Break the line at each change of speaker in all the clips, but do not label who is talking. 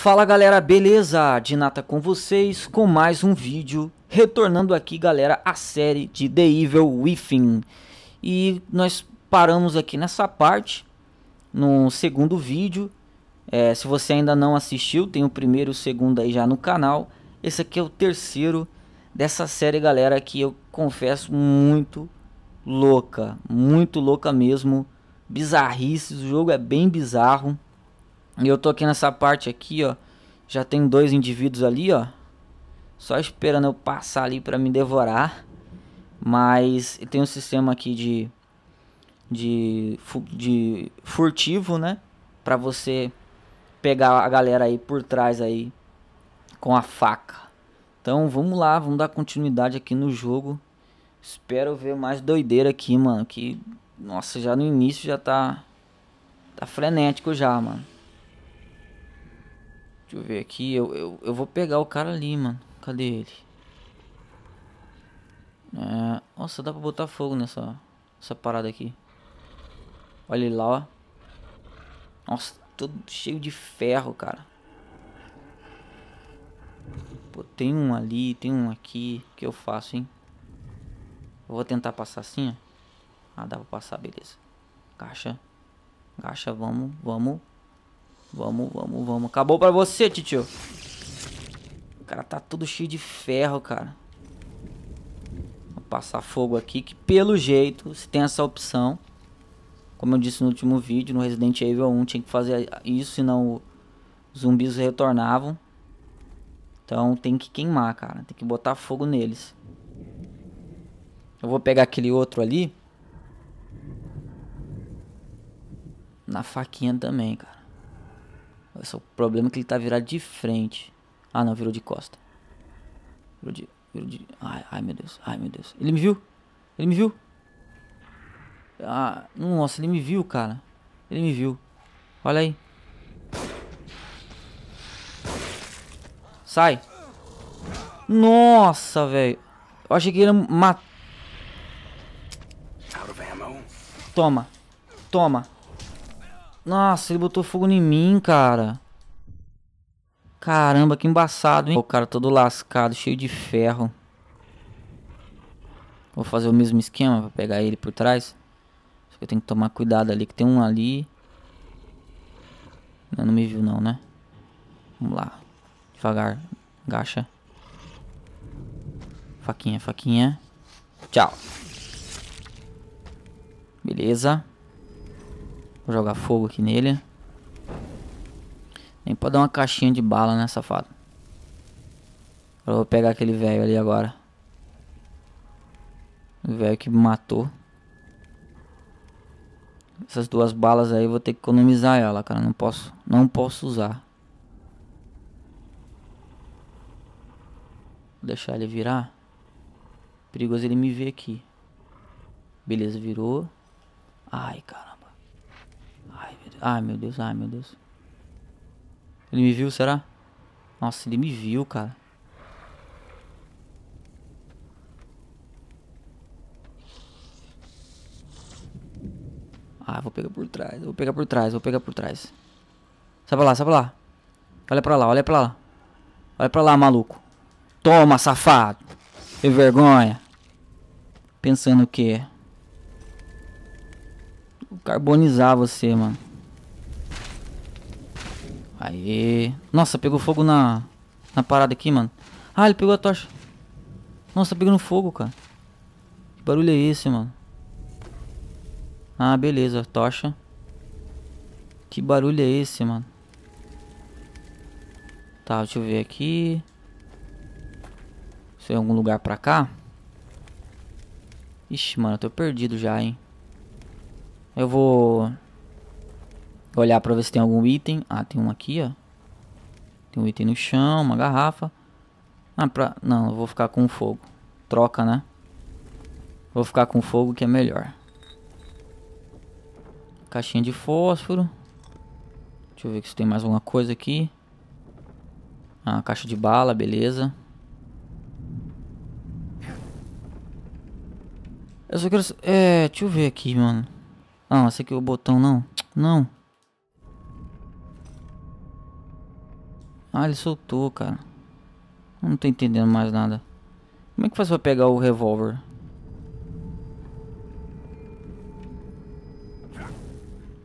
Fala galera, beleza? Dinata com vocês com mais um vídeo, retornando aqui galera a série de The Evil Within. E nós paramos aqui nessa parte, no segundo vídeo. É, se você ainda não assistiu, tem o primeiro e o segundo aí já no canal. Esse aqui é o terceiro dessa série galera que eu confesso muito louca, muito louca mesmo. Bizarrice, o jogo é bem bizarro e eu tô aqui nessa parte aqui, ó. Já tem dois indivíduos ali, ó. Só esperando eu passar ali para me devorar. Mas tem um sistema aqui de de, de furtivo, né? Para você pegar a galera aí por trás aí com a faca. Então vamos lá, vamos dar continuidade aqui no jogo. Espero ver mais doideira aqui, mano. Que, nossa, já no início já tá. Tá frenético já, mano. Deixa eu ver aqui. Eu, eu, eu vou pegar o cara ali, mano. Cadê ele? É... Nossa, dá pra botar fogo nessa essa parada aqui. Olha ele lá, ó. Nossa, todo cheio de ferro, cara. Pô, tem um ali, tem um aqui. O que eu faço, hein? Eu vou tentar passar assim, ó. Ah, dá pra passar, beleza. Caixa. Caixa, vamos, vamos. Vamos, vamos, vamos. Acabou pra você, titio. O cara tá todo cheio de ferro, cara. Vou passar fogo aqui, que pelo jeito, se tem essa opção. Como eu disse no último vídeo, no Resident Evil 1 tinha que fazer isso, senão os zumbis retornavam. Então tem que queimar, cara. Tem que botar fogo neles. Eu vou pegar aquele outro ali. Na faquinha também, cara. Só é o problema é que ele tá virado de frente. Ah, não, virou de costa. Virou de. Virou de ai, ai, meu Deus, ai, meu Deus. Ele me viu? Ele me viu? Ah, nossa, ele me viu, cara. Ele me viu. Olha aí. Sai. Nossa, velho. Eu achei que ele matou. Toma. Toma. Nossa, ele botou fogo em mim, cara. Caramba, que embaçado, hein? O cara todo lascado, cheio de ferro. Vou fazer o mesmo esquema pra pegar ele por trás. Só que eu tenho que tomar cuidado ali, que tem um ali. Não, não me viu não, né? Vamos lá. Devagar. Gacha. Faquinha, faquinha. Tchau. Beleza. Vou jogar fogo aqui nele. Nem pode dar uma caixinha de bala, né, safado? Eu vou pegar aquele velho ali agora. O velho que me matou. Essas duas balas aí eu vou ter que economizar ela, cara. Não posso, não posso usar. Vou deixar ele virar. Perigoso ele me ver aqui. Beleza, virou. Ai, cara. Ai, meu Deus, ai, meu Deus. Ele me viu, será? Nossa, ele me viu, cara. Ah, vou pegar por trás, vou pegar por trás, vou pegar por trás. Sai pra lá, sai pra lá. Olha pra lá, olha pra lá. Olha pra lá, maluco. Toma, safado. Que vergonha. Pensando o quê? Vou carbonizar você, mano. Aí. Nossa, pegou fogo na. Na parada aqui, mano. Ah, ele pegou a tocha. Nossa, pegando fogo, cara. Que barulho é esse, mano? Ah, beleza, tocha. Que barulho é esse, mano? Tá, deixa eu ver aqui. Se é algum lugar pra cá. Ixi, mano, eu tô perdido já, hein. Eu vou olhar pra ver se tem algum item. Ah, tem um aqui, ó. Tem um item no chão, uma garrafa. Ah, pra... Não, eu vou ficar com fogo. Troca, né? Vou ficar com fogo que é melhor. Caixinha de fósforo. Deixa eu ver se tem mais alguma coisa aqui. Ah, caixa de bala, beleza. Eu só quero... É, deixa eu ver aqui, mano. Não, esse aqui é o botão, não. Não. Ah, ele soltou, cara. Não tô entendendo mais nada. Como é que faz pra pegar o revólver?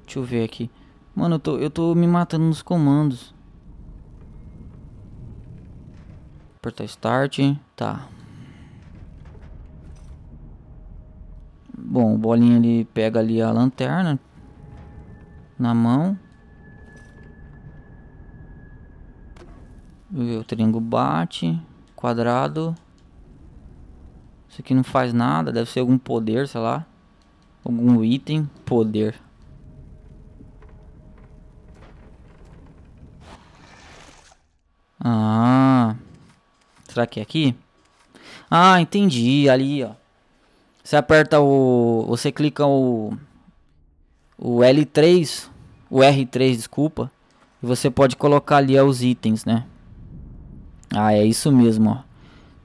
Deixa eu ver aqui. Mano, eu tô, eu tô me matando nos comandos. Apertar Start. Tá. Bom, o bolinho ele pega ali a lanterna. Na mão. O triângulo bate. Quadrado. Isso aqui não faz nada. Deve ser algum poder, sei lá. Algum item. Poder. Ah. Será que é aqui? Ah, entendi. Ali, ó. Você aperta o... Você clica o... O L3. O R3, desculpa. E você pode colocar ali os itens, né? Ah, é isso mesmo, ó.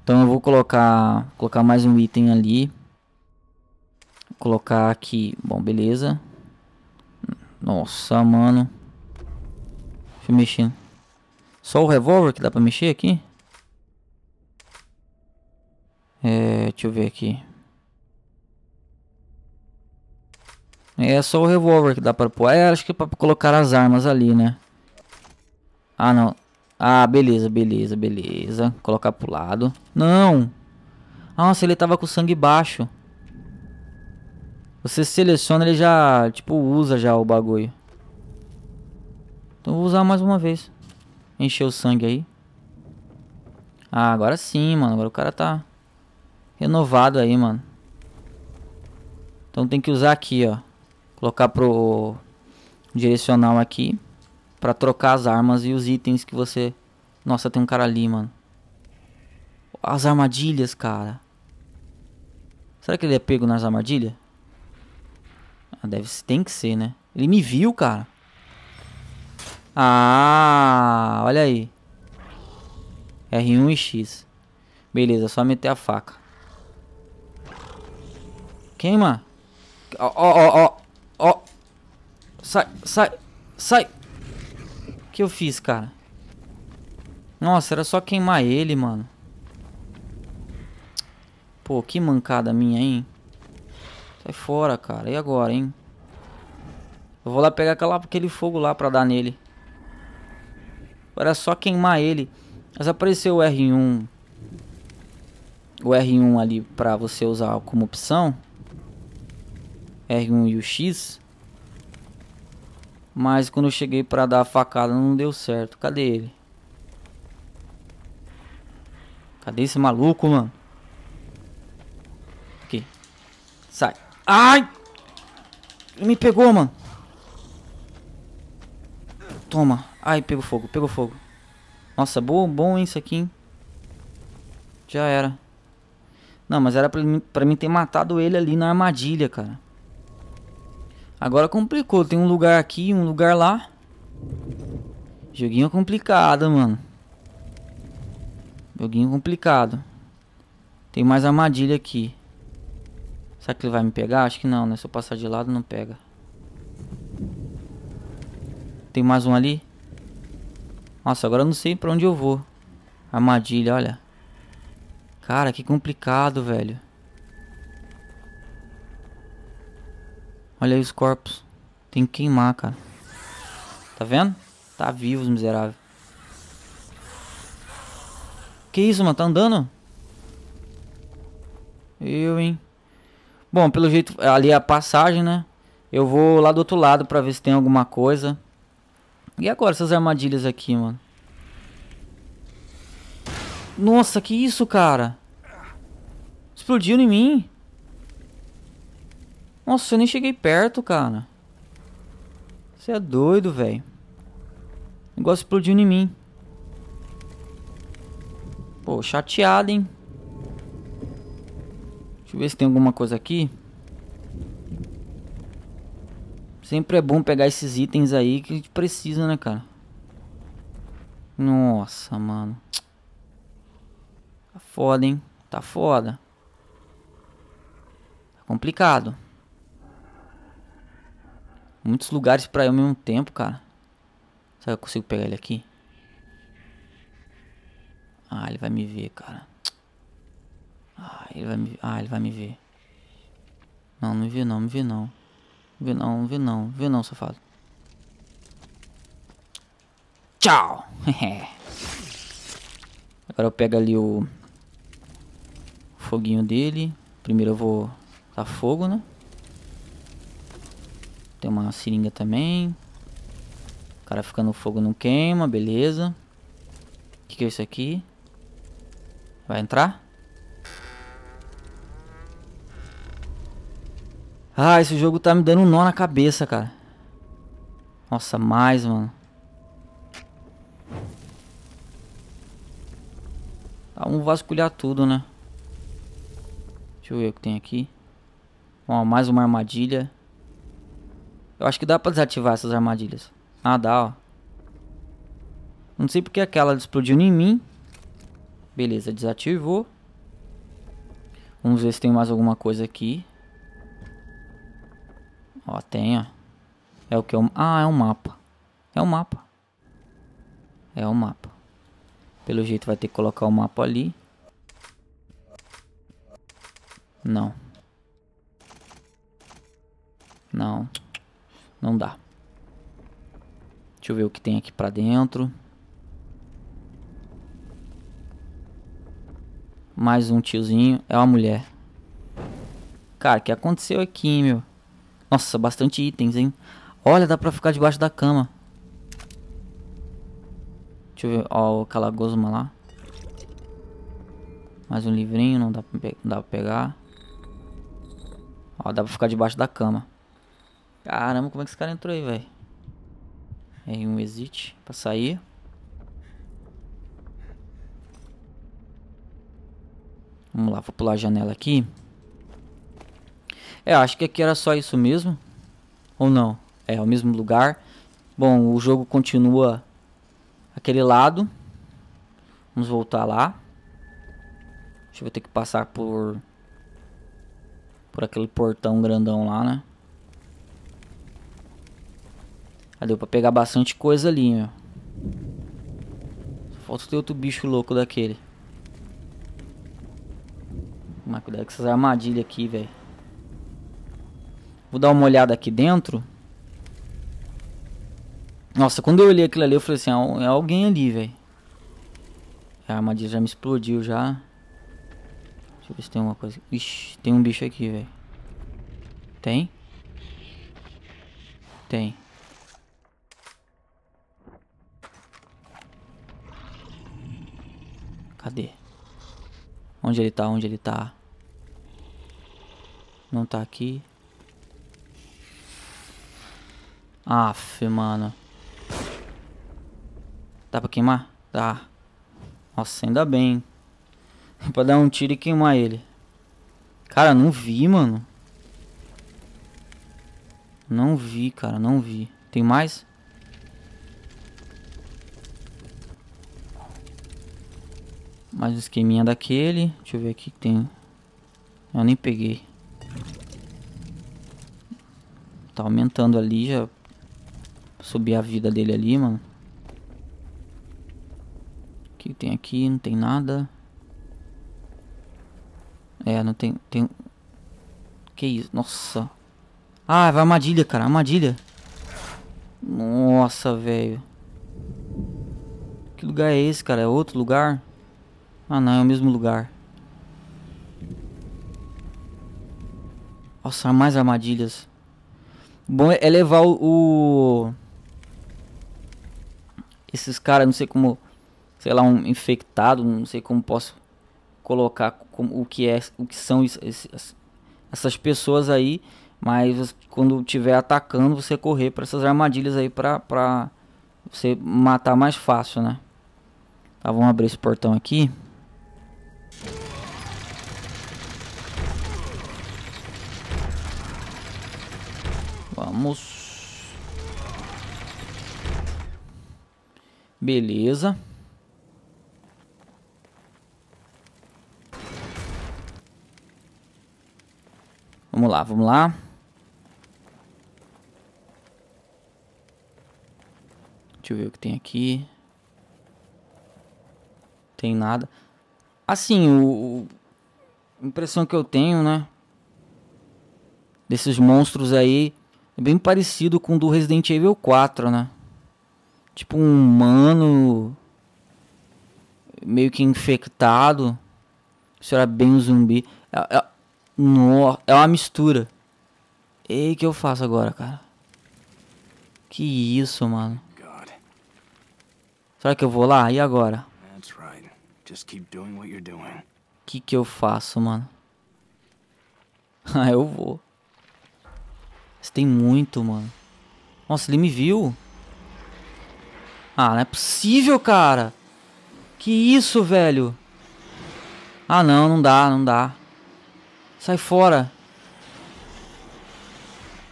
Então eu vou colocar, colocar mais um item ali. Vou colocar aqui. Bom, beleza. Nossa, mano. Deixa eu mexer. Só o revólver que dá pra mexer aqui? É, deixa eu ver aqui. É só o revólver que dá pra pôr. É, acho que é pra colocar as armas ali, né? Ah, não. Ah, beleza, beleza, beleza. Colocar pro lado. Não! Nossa, ele tava com sangue baixo. Você seleciona, ele já, tipo, usa já o bagulho. Então vou usar mais uma vez. Encher o sangue aí. Ah, agora sim, mano. Agora o cara tá renovado aí, mano. Então tem que usar aqui, ó. Colocar pro direcional aqui para trocar as armas e os itens que você... Nossa, tem um cara ali, mano. As armadilhas, cara. Será que ele é pego nas armadilhas? Ah, deve tem que ser, né? Ele me viu, cara. Ah, olha aí. R1 e X. Beleza, só meter a faca. Queima. Ó, ó, ó, ó. Sai, sai, sai que eu fiz, cara? Nossa, era só queimar ele, mano. Pô, que mancada minha, hein? Sai fora, cara. E agora, hein? Eu vou lá pegar aquela, aquele fogo lá pra dar nele. Era só queimar ele. Mas apareceu o R1. O R1 ali pra você usar como opção. R1 e o X. Mas quando eu cheguei para dar a facada não deu certo. Cadê ele? Cadê esse maluco, mano? Aqui. Sai. Ai! Ele me pegou, mano. Toma. Ai, pegou fogo, pegou fogo. Nossa, bom, bom isso aqui, hein? Já era. Não, mas era pra, pra mim ter matado ele ali na armadilha, cara. Agora complicou. Tem um lugar aqui, um lugar lá. Joguinho complicado, mano. Joguinho complicado. Tem mais armadilha aqui. Será que ele vai me pegar? Acho que não, né? Se eu passar de lado, não pega. Tem mais um ali. Nossa, agora eu não sei pra onde eu vou. Armadilha, olha. Cara, que complicado, velho. Olha aí os corpos. Tem que queimar, cara. Tá vendo? Tá vivo os miseráveis. Que isso, mano? Tá andando? Eu, hein? Bom, pelo jeito, ali é a passagem, né? Eu vou lá do outro lado pra ver se tem alguma coisa. E agora essas armadilhas aqui, mano? Nossa, que isso, cara? Explodiu em mim? Nossa, eu nem cheguei perto, cara. Você é doido, velho. O negócio explodiu em mim. Pô, chateado, hein? Deixa eu ver se tem alguma coisa aqui. Sempre é bom pegar esses itens aí que a gente precisa, né, cara? Nossa, mano. Tá foda, hein? Tá foda. Tá complicado. Muitos lugares pra ir ao mesmo tempo, cara. Será que eu consigo pegar ele aqui? Ah, ele vai me ver, cara. Ah, ele vai me, ah, ele vai me ver. Não, não me vê não, me vê não. vê não, me vê não, vê não, safado. Tchau! Agora eu pego ali o foguinho dele. Primeiro eu vou Tá fogo, né? Tem uma seringa também. O cara fica no fogo, não queima, beleza. O que, que é isso aqui? Vai entrar? Ah, esse jogo tá me dando um nó na cabeça, cara. Nossa, mais, mano. Tá, vamos vasculhar tudo, né? Deixa eu ver o que tem aqui. Ó, mais uma armadilha. Eu acho que dá pra desativar essas armadilhas. Ah, dá, ó. Não sei porque aquela explodiu em mim. Beleza, desativou. Vamos ver se tem mais alguma coisa aqui. Ó, tem, ó. É o que? É ah, é um mapa. É um mapa. É um mapa. Pelo jeito vai ter que colocar o mapa ali. Não. Não. Não dá. Deixa eu ver o que tem aqui pra dentro. Mais um tiozinho. É uma mulher. Cara, o que aconteceu aqui, meu? Nossa, bastante itens, hein? Olha, dá pra ficar debaixo da cama. Deixa eu ver. Ó, aquela gosma lá. Mais um livrinho, não dá pra, não dá pra pegar. Ó, dá pra ficar debaixo da cama. Caramba, como é que esse cara entrou aí, velho? Tem é, um exit pra sair. Vamos lá, vou pular a janela aqui. É, acho que aqui era só isso mesmo. Ou não? É, é o mesmo lugar. Bom, o jogo continua aquele lado. Vamos voltar lá. Acho que vou ter que passar por... Por aquele portão grandão lá, né? Ah, deu pra pegar bastante coisa ali, meu. Né? Só falta ter outro bicho louco daquele. Mas cuidado com essas armadilhas aqui, velho. Vou dar uma olhada aqui dentro. Nossa, quando eu olhei aquilo ali, eu falei assim, ah, é alguém ali, velho. A armadilha já me explodiu, já. Deixa eu ver se tem uma coisa. Ixi, tem um bicho aqui, velho. Tem? Tem. Cadê? Onde ele tá? Onde ele tá? Não tá aqui. Aff, mano. Dá pra queimar? Dá. Nossa, ainda bem. pra dar um tiro e queimar ele. Cara, não vi, mano. Não vi, cara, não vi. Tem mais? Mais um esqueminha daquele. Deixa eu ver aqui que tem. Eu nem peguei. Tá aumentando ali, já subir a vida dele ali, mano. O que tem aqui? Não tem nada. É, não tem... tem... Que isso? Nossa. Ah, vai armadilha, cara. Armadilha. Nossa, velho. Que lugar é esse, cara? É outro lugar? Ah não, é o mesmo lugar. Nossa, mais armadilhas. Bom é levar o... o... Esses caras, não sei como... Sei lá, um infectado, não sei como posso colocar como, o que é, o que são esses, essas pessoas aí, mas quando tiver atacando, você correr para essas armadilhas aí para pra você matar mais fácil, né? Tá, vamos abrir esse portão aqui. Vamos. Beleza. Vamos lá, vamos lá. Deixa eu ver o que tem aqui. Tem nada. Assim, o, o impressão que eu tenho, né? Desses monstros aí é bem parecido com o do Resident Evil 4, né? Tipo um humano meio que infectado. Isso era bem um zumbi. É, é, no, é uma mistura. E que eu faço agora, cara? Que isso, mano. Será que eu vou lá? E agora? O que que eu faço, mano? ah, eu vou. Você tem muito, mano. Nossa, ele me viu. Ah, não é possível, cara. Que isso, velho. Ah, não, não dá, não dá. Sai fora.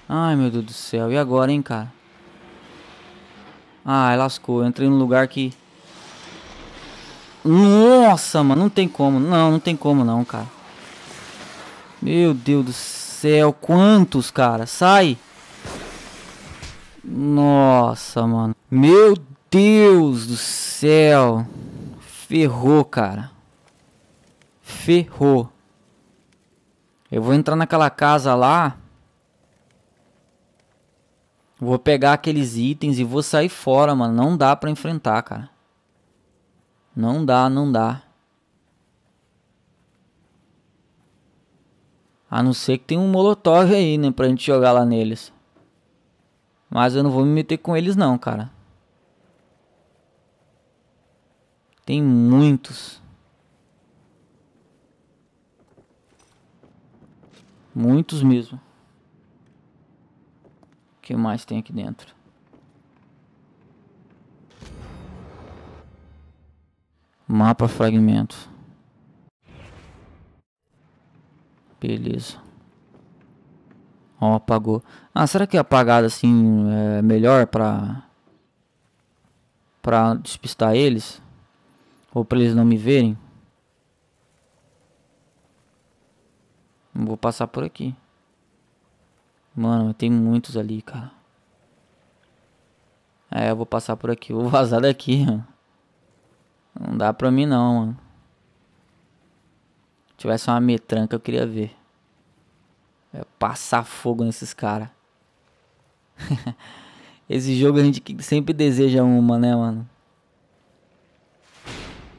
Ai, meu Deus do céu. E agora, hein, cara? Ah, lascou. Eu entrei num lugar que... Nossa, mano. Não tem como. Não, não tem como não, cara. Meu Deus do céu céu, quantos, cara? Sai! Nossa, mano. Meu Deus do céu. Ferrou, cara. Ferrou. Eu vou entrar naquela casa lá. Vou pegar aqueles itens e vou sair fora, mano. Não dá pra enfrentar, cara. Não dá, não dá. A não ser que tenha um molotov aí, né? Pra gente jogar lá neles. Mas eu não vou me meter com eles não, cara. Tem muitos. Muitos mesmo. O que mais tem aqui dentro? Mapa fragmentos. Beleza. Ó, apagou. Ah, será que é apagado assim é melhor pra... Pra despistar eles? Ou pra eles não me verem? Vou passar por aqui. Mano, tem muitos ali, cara. É, eu vou passar por aqui. Vou vazar daqui, mano. Não dá pra mim não, mano. Tivesse uma metranca, eu queria ver. É, passar fogo nesses caras. Esse jogo a gente sempre deseja uma, né, mano?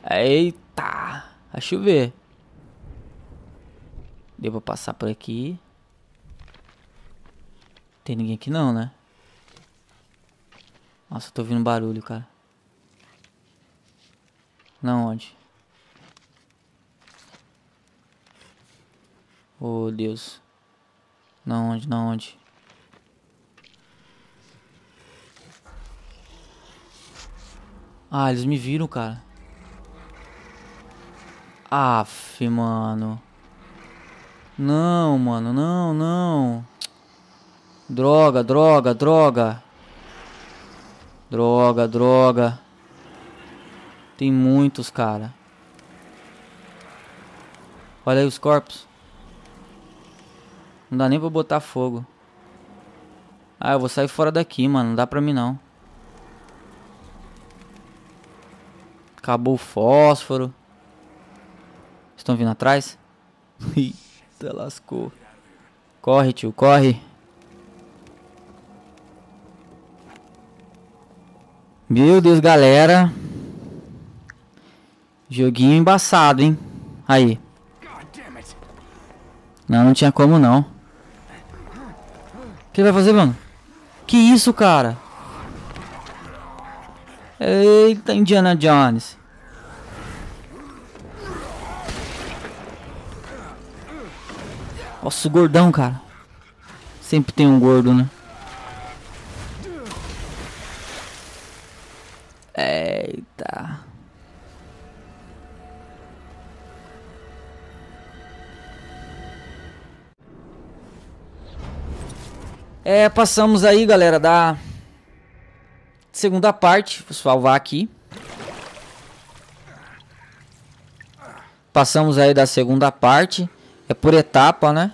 Eita! A chover. Deu pra passar por aqui. Tem ninguém aqui não, né? Nossa, eu tô ouvindo barulho, cara. Não, onde? Oh, Deus. Na onde, na onde? Ah, eles me viram, cara. Aff, mano. Não, mano, não, não. Droga, droga, droga. Droga, droga. Tem muitos, cara. Olha aí os corpos. Não dá nem pra botar fogo. Ah, eu vou sair fora daqui, mano. Não dá pra mim, não. Acabou o fósforo. Estão vindo atrás? Eita, lascou. Corre, tio, corre. Meu Deus, galera. Joguinho embaçado, hein? Aí. Não, não tinha como não que ele vai fazer, mano? Que isso, cara? Eita, Indiana Jones. Nossa, o gordão, cara. Sempre tem um gordo, né? Eita. É, passamos aí, galera, da segunda parte. Vou salvar aqui. Passamos aí da segunda parte. É por etapa, né?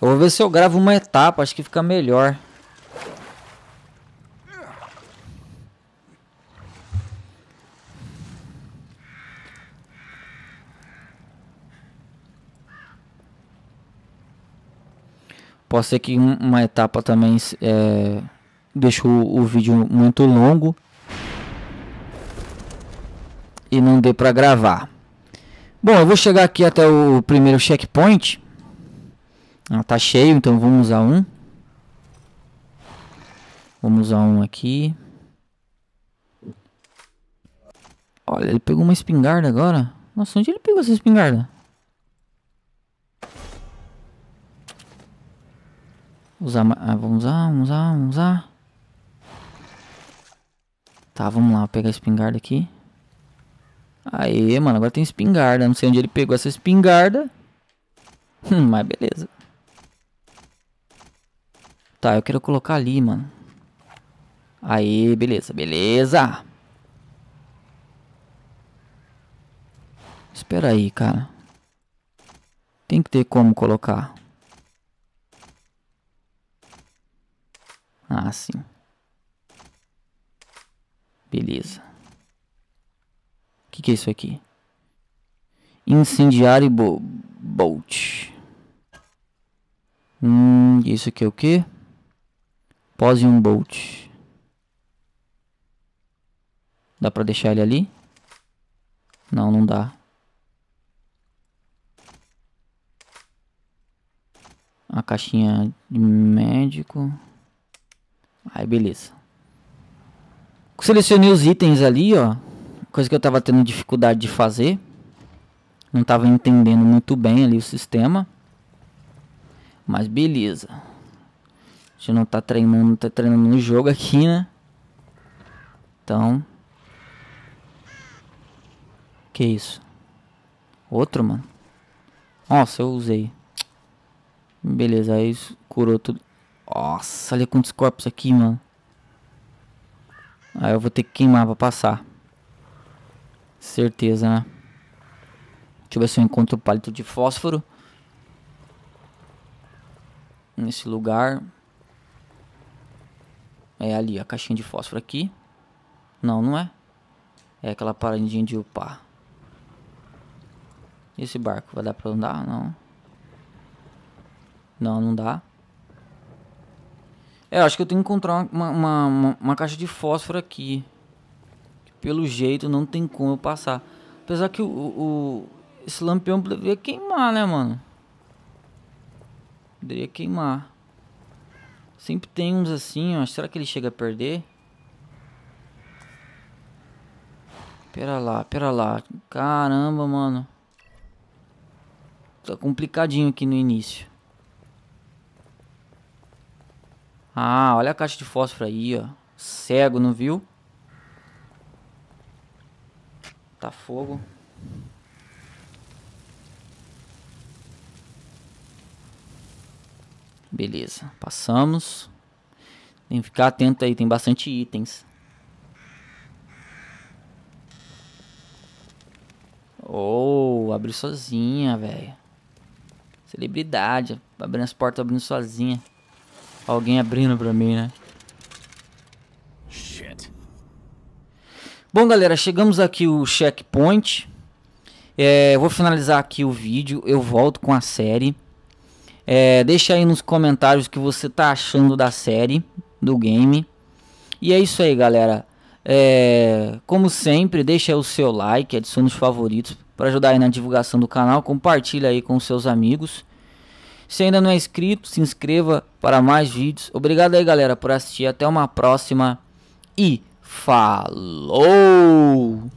Eu vou ver se eu gravo uma etapa, acho que fica melhor. Pode ser que uma etapa também é, deixou o vídeo muito longo e não dê para gravar. Bom, eu vou chegar aqui até o primeiro checkpoint. Ah, tá cheio, então vamos a um. Vamos a um aqui. Olha, ele pegou uma espingarda agora. Nossa, onde ele pegou essa espingarda? Usar, ah, vamos usar, vamos usar, vamos usar. Tá, vamos lá, vou pegar a espingarda aqui. Aê, mano, agora tem espingarda. Não sei onde ele pegou essa espingarda. Hum, mas beleza. Tá, eu quero colocar ali, mano. Aê, beleza, beleza. Espera aí, cara. Tem que ter como colocar. Ah, sim. Beleza. O que, que é isso aqui? Incendiário bo Bolt. Hum, isso aqui é o quê? Pose um Bolt. Dá pra deixar ele ali? Não, não dá. A caixinha de médico. Aí beleza. Selecionei os itens ali, ó. Coisa que eu tava tendo dificuldade de fazer. Não tava entendendo muito bem ali o sistema. Mas beleza. A gente não tá treinando, tá treinando no jogo aqui, né? Então. Que isso? Outro, mano? Nossa, eu usei. Beleza, aí curou tudo. Nossa, olha quantos corpos aqui, mano. Aí ah, eu vou ter que queimar pra passar. Certeza, né? Deixa eu ver se eu encontro o palito de fósforo. Nesse lugar. É ali, a caixinha de fósforo aqui. Não, não é. É aquela paradinha de upar. Esse barco vai dar pra andar? Não. Não, não dá. É, acho que eu tenho que encontrar uma, uma, uma, uma caixa de fósforo aqui. Pelo jeito não tem como eu passar. Apesar que o, o esse lampião deveria queimar, né, mano? Poderia queimar. Sempre tem uns assim, ó. Será que ele chega a perder? Pera lá, pera lá. Caramba, mano. Tá complicadinho aqui no início. Ah, olha a caixa de fósforo aí, ó. Cego, não viu? Tá fogo. Beleza, passamos. Tem que ficar atento aí, tem bastante itens. Oh, abriu sozinha, velho. Celebridade, abrindo as portas, abrindo sozinha. Alguém abrindo pra mim, né? Shit. Bom, galera, chegamos aqui o checkpoint. É, vou finalizar aqui o vídeo. Eu volto com a série. É, deixa aí nos comentários o que você tá achando da série, do game. E é isso aí, galera. É, como sempre, deixa o seu like, adiciona os favoritos para ajudar aí na divulgação do canal. Compartilha aí com seus amigos. Se ainda não é inscrito, se inscreva para mais vídeos. Obrigado aí, galera, por assistir. Até uma próxima e falou!